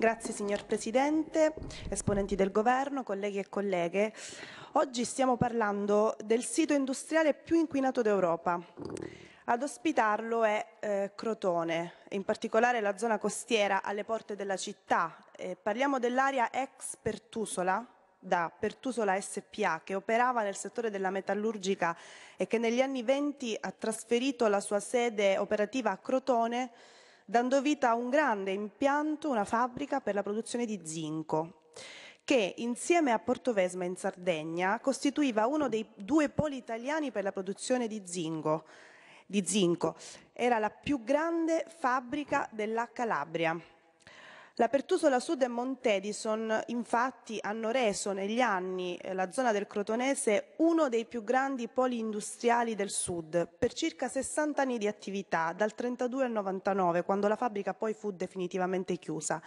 Grazie signor Presidente, esponenti del Governo, colleghi e colleghe. Oggi stiamo parlando del sito industriale più inquinato d'Europa. Ad ospitarlo è eh, Crotone, in particolare la zona costiera alle porte della città. Eh, parliamo dell'area ex Pertusola, da Pertusola SPA che operava nel settore della metallurgica e che negli anni 20 ha trasferito la sua sede operativa a Crotone dando vita a un grande impianto, una fabbrica per la produzione di zinco che insieme a Portovesma in Sardegna costituiva uno dei due poli italiani per la produzione di zinco. Di zinco. Era la più grande fabbrica della Calabria. La Pertusola Sud e Montedison infatti hanno reso negli anni eh, la zona del Crotonese uno dei più grandi poli industriali del sud, per circa 60 anni di attività, dal 32 al 99, quando la fabbrica poi fu definitivamente chiusa.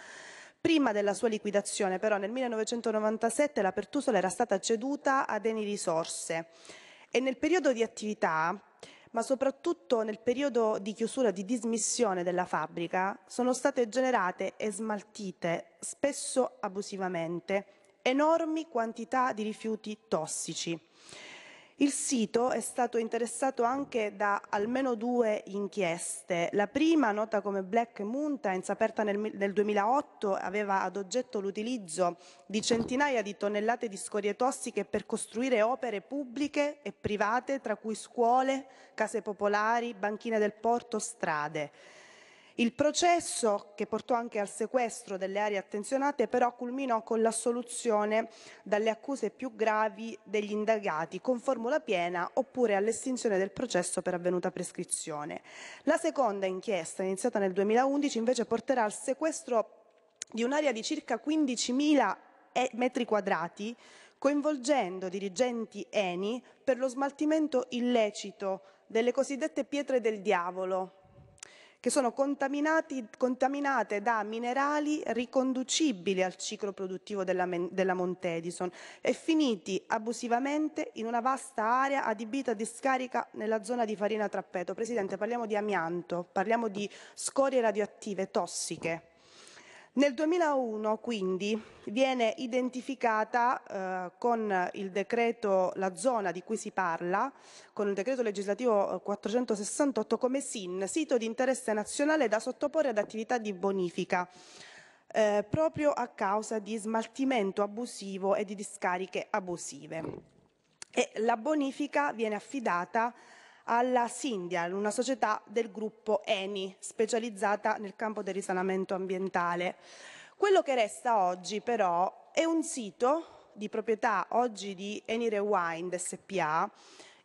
Prima della sua liquidazione, però, nel 1997 la Pertusola era stata ceduta a Eni Risorse e nel periodo di attività ma soprattutto nel periodo di chiusura, e di dismissione della fabbrica, sono state generate e smaltite, spesso abusivamente, enormi quantità di rifiuti tossici. Il sito è stato interessato anche da almeno due inchieste. La prima, nota come Black Mountains, aperta nel, nel 2008, aveva ad oggetto l'utilizzo di centinaia di tonnellate di scorie tossiche per costruire opere pubbliche e private, tra cui scuole, case popolari, banchine del porto, strade. Il processo, che portò anche al sequestro delle aree attenzionate, però culminò con l'assoluzione dalle accuse più gravi degli indagati, con formula piena oppure all'estinzione del processo per avvenuta prescrizione. La seconda inchiesta, iniziata nel 2011, invece porterà al sequestro di un'area di circa 15.000 eh, metri quadrati, coinvolgendo dirigenti ENI per lo smaltimento illecito delle cosiddette pietre del diavolo, che sono contaminate da minerali riconducibili al ciclo produttivo della, della Edison e finiti abusivamente in una vasta area adibita a discarica nella zona di Farina Trappeto. Presidente, parliamo di amianto, parliamo di scorie radioattive tossiche. Nel 2001 quindi viene identificata eh, con il decreto, la zona di cui si parla, con il decreto legislativo 468 eh, come SIN, sito di interesse nazionale da sottoporre ad attività di bonifica. Eh, proprio a causa di smaltimento abusivo e di discariche abusive. E la bonifica viene affidata alla Sindial, una società del gruppo ENI, specializzata nel campo del risanamento ambientale. Quello che resta oggi però è un sito di proprietà oggi di Eni Rewind SPA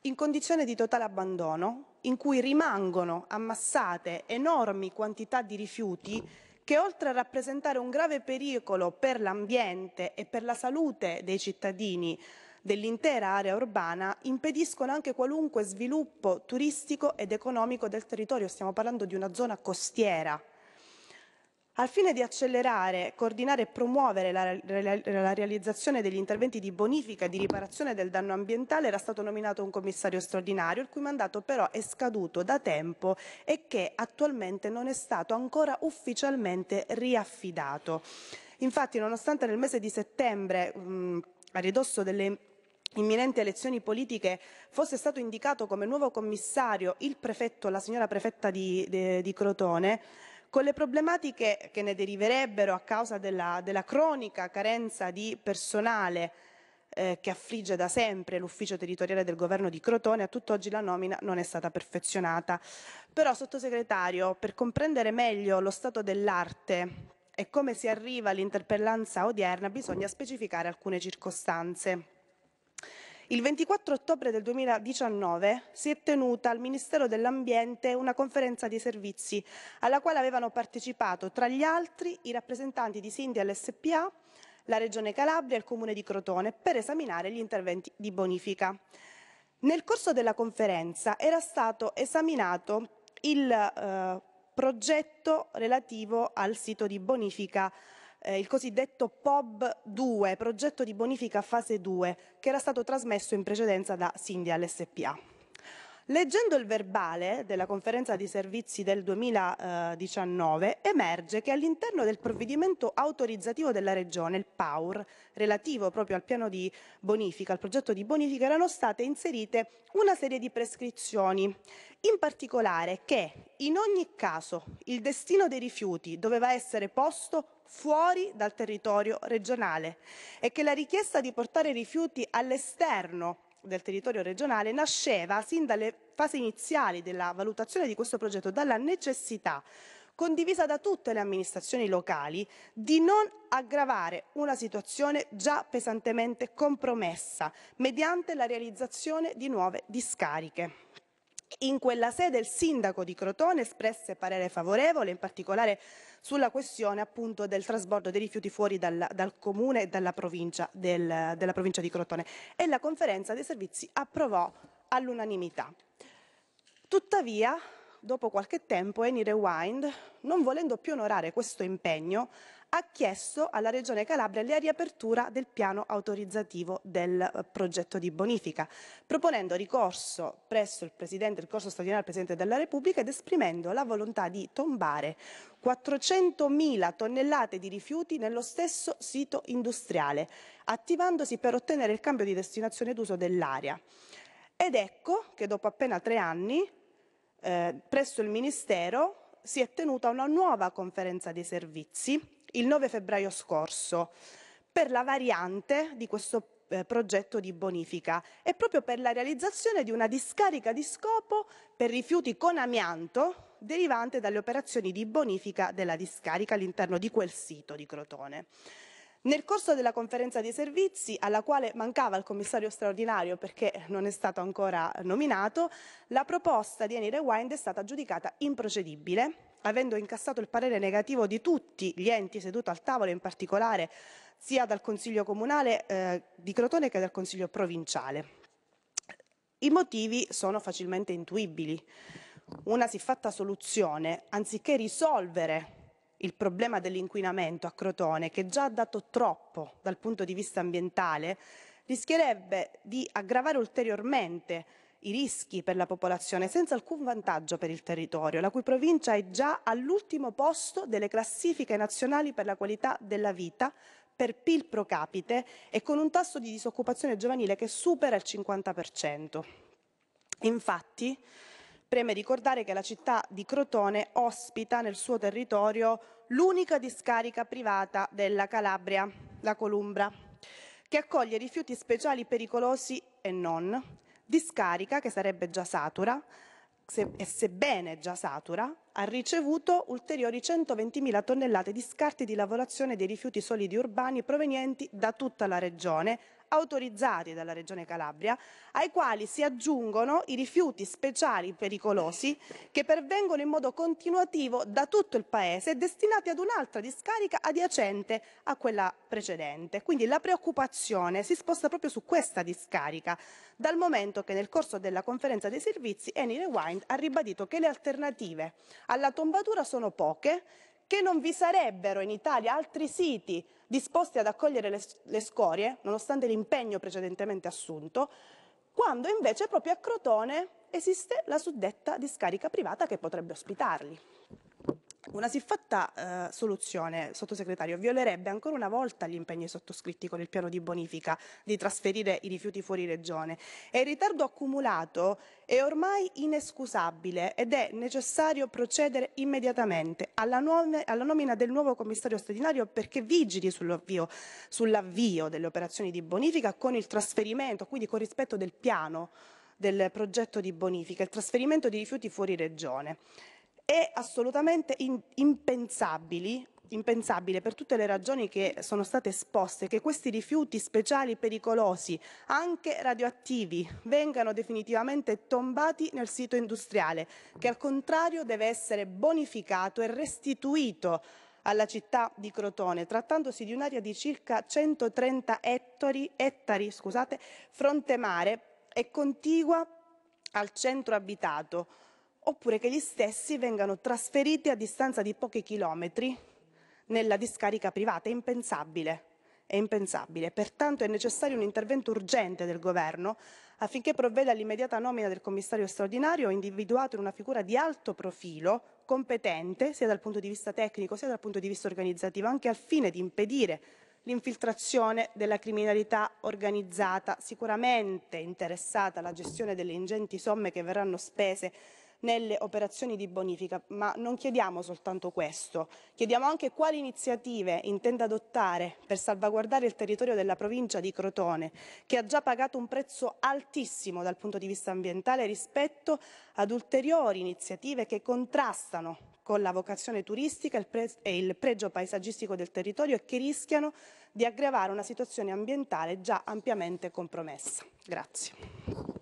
in condizione di totale abbandono, in cui rimangono ammassate enormi quantità di rifiuti che oltre a rappresentare un grave pericolo per l'ambiente e per la salute dei cittadini, dell'intera area urbana impediscono anche qualunque sviluppo turistico ed economico del territorio. Stiamo parlando di una zona costiera. Al fine di accelerare, coordinare e promuovere la, la, realizzazione degli interventi di bonifica e di riparazione del danno ambientale era stato nominato un commissario straordinario, il cui mandato però è scaduto da tempo e che attualmente non è stato ancora ufficialmente riaffidato. Infatti, nonostante nel mese di settembre, mh, a ridosso delle imminenti elezioni politiche fosse stato indicato come nuovo commissario il prefetto, la signora prefetta di, de, di Crotone, con le problematiche che ne deriverebbero a causa della, della cronica carenza di personale eh, che affligge da sempre l'ufficio territoriale del governo di Crotone, a tutt'oggi la nomina non è stata perfezionata. Però, sottosegretario, per comprendere meglio lo stato dell'arte e come si arriva all'interpellanza odierna, bisogna specificare alcune circostanze. Il 24 ottobre del 2019 si è tenuta al Ministero dell'Ambiente una conferenza di servizi alla quale avevano partecipato tra gli altri i rappresentanti di Sindia SPA, la Regione Calabria e il Comune di Crotone per esaminare gli interventi di bonifica. Nel corso della conferenza era stato esaminato il eh, progetto relativo al sito di bonifica eh, il cosiddetto POB 2, progetto di bonifica fase 2, che era stato trasmesso in precedenza da Sindial SPA. Leggendo il verbale della conferenza di servizi del 2019 emerge che all'interno del provvedimento autorizzativo della Regione, il PAUR, relativo proprio al piano di bonifica, al progetto di bonifica, erano state inserite una serie di prescrizioni, in particolare che in ogni caso il destino dei rifiuti doveva essere posto fuori dal territorio regionale e che la richiesta di portare rifiuti all'esterno del territorio regionale nasceva sin dalle fasi iniziali della valutazione di questo progetto dalla necessità condivisa da tutte le amministrazioni locali, di non aggravare una situazione già pesantemente compromessa mediante la realizzazione di nuove discariche. In quella sede il sindaco di Crotone espresse parere favorevole, in particolare sulla questione appunto del trasbordo dei rifiuti fuori dal, dal comune e dalla provincia, del, della provincia di Crotone e la conferenza dei servizi approvò all'unanimità. Tuttavia dopo qualche tempo, Eni Rewind, non volendo più onorare questo impegno, ha chiesto alla Regione Calabria la riapertura del piano autorizzativo del eh, progetto di bonifica, proponendo ricorso presso il, Presidente, corso straordinario al Presidente della Repubblica ed esprimendo la volontà di tombare 400.000 tonnellate di rifiuti nello stesso sito industriale, attivandosi per ottenere il cambio di destinazione d'uso dell'area. Ed ecco che dopo appena tre anni eh, presso il Ministero si è tenuta una nuova conferenza dei servizi il 9 febbraio scorso per la variante di questo eh, progetto di bonifica e proprio per la realizzazione di una discarica di scopo per rifiuti con amianto derivante dalle operazioni di bonifica della discarica all'interno di quel sito di Crotone. Nel corso della conferenza dei servizi, alla quale mancava il commissario straordinario perché non è stato ancora nominato, la proposta di Eni Rewind è stata giudicata improcedibile, avendo incassato il parere negativo di tutti gli enti seduti al tavolo, in particolare sia dal Consiglio Comunale eh, di Crotone che dal Consiglio Provinciale. I motivi sono facilmente intuibili. Una siffatta soluzione, anziché risolvere il problema dell'inquinamento a Crotone, che già ha dato troppo dal punto di vista ambientale, rischierebbe di aggravare ulteriormente i rischi per la popolazione senza alcun vantaggio per il territorio, la cui provincia è già all'ultimo posto delle classifiche nazionali per la qualità della vita per PIL pro capite e con un tasso di disoccupazione giovanile che supera il 50%. Infatti, Preme ricordare che la città di Crotone ospita nel suo territorio l'unica discarica privata della Calabria, la Columbra, che accoglie rifiuti speciali pericolosi e non, discarica che sarebbe già satura, se, e sebbene già satura, ha ricevuto ulteriori 120.000 tonnellate di scarti di lavorazione dei rifiuti solidi urbani provenienti da tutta la regione, autorizzati dalla Regione Calabria, ai quali si aggiungono i rifiuti speciali pericolosi che pervengono in modo continuativo da tutto il Paese destinati ad un'altra discarica adiacente a quella precedente. Quindi la preoccupazione si sposta proprio su questa discarica, dal momento che nel corso della conferenza dei servizi Eni Rewind ha ribadito che le alternative alla tombatura sono poche, che non vi sarebbero in Italia altri siti disposti ad accogliere le, le scorie, nonostante l'impegno precedentemente assunto, quando invece proprio a Crotone esiste la suddetta discarica privata che potrebbe ospitarli. Una siffatta eh, soluzione, sottosegretario, violerebbe ancora una volta gli impegni sottoscritti con il piano di bonifica di trasferire i rifiuti fuori regione e il ritardo accumulato è ormai inescusabile ed è necessario procedere immediatamente alla, nuove, alla nomina del nuovo commissario straordinario perché vigili sull'avvio, sull'avvio delle operazioni di bonifica con il trasferimento, quindi con rispetto del piano del progetto di bonifica, il trasferimento di rifiuti fuori regione è assolutamente in, impensabile impensabile per tutte le ragioni che sono state esposte che questi rifiuti speciali pericolosi, anche radioattivi, vengano definitivamente tombati nel sito industriale, che al contrario deve essere bonificato e restituito alla città di Crotone, trattandosi di un'area di circa 130 ettari, ettari scusate, fronte mare e contigua al centro abitato oppure che gli stessi vengano trasferiti a distanza di pochi chilometri nella discarica privata. È impensabile. È impensabile. Pertanto è necessario un intervento urgente del Governo affinché provveda all'immediata nomina del commissario straordinario individuato in una figura di alto profilo, competente sia dal punto di vista tecnico sia dal punto di vista organizzativo, anche al fine di impedire l'infiltrazione della criminalità organizzata, sicuramente interessata alla gestione delle ingenti somme che verranno spese nelle operazioni di bonifica, ma non chiediamo soltanto questo, chiediamo anche quali iniziative intende adottare per salvaguardare il territorio della provincia di Crotone, che ha già pagato un prezzo altissimo dal punto di vista ambientale rispetto ad ulteriori iniziative che contrastano con la vocazione turistica e il pregio paesaggistico del territorio e che rischiano di aggravare una situazione ambientale già ampiamente compromessa. Grazie.